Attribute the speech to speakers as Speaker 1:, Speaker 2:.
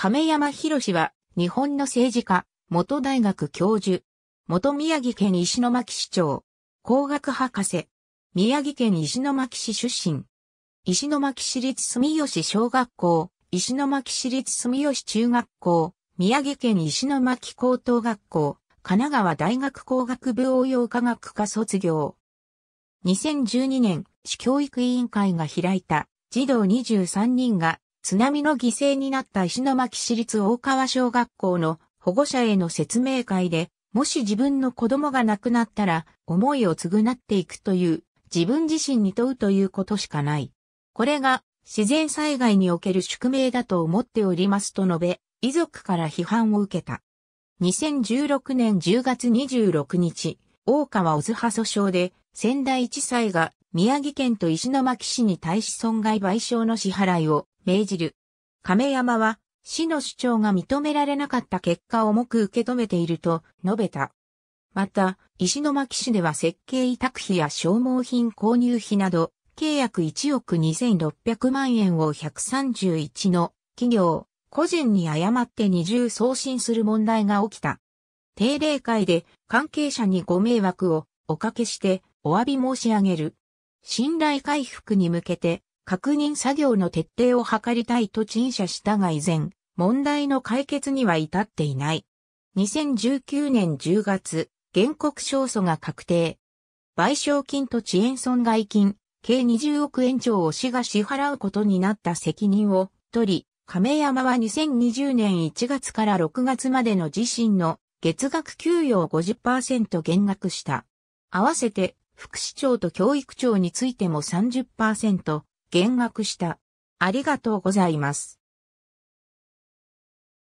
Speaker 1: 亀山博は、日本の政治家、元大学教授、元宮城県
Speaker 2: 石巻市長、工学博士、宮城県石巻市出身、石巻市立住吉小学校、石巻市立住吉中学校、宮城県石巻高等学校、神奈川大学工学部応用科学科卒業。2012年、市教育委員会が開いた児童23人が津波の犠牲になった石巻市立大川小学校の保護者への説明会で、もし自分の子供が亡くなったら、思いを償っていくという、自分自身に問うということしかない。これが、自然災害における宿命だと思っておりますと述べ、遺族から批判を受けた。2016年10月26日、大川小津波訴訟で仙台地裁が宮城県と石巻市に対し損害賠償の支払いを命じる。亀山は、市の主張が認められなかった結果を重く受け止めていると述べた。また、石巻市では設計委託費や消耗品購入費など、契約1億2600万円を131の企業、個人に誤って二重送信する問題が起きた。定例会で関係者にご迷惑をおかけしてお詫び申し上げる信頼回復に向けて確認作業の徹底を図りたいと陳謝したが依然、問題の解決には至っていない。2019年10月、原告勝訴が確定。賠償金と遅延損害金、計20億円超を市が支払うことになった責任を取り、亀山は2020年1月から6月までの自身の月額給与を50%減額した。合わせて副市長と教育長についても30%
Speaker 1: 減額した。ありがとうございます。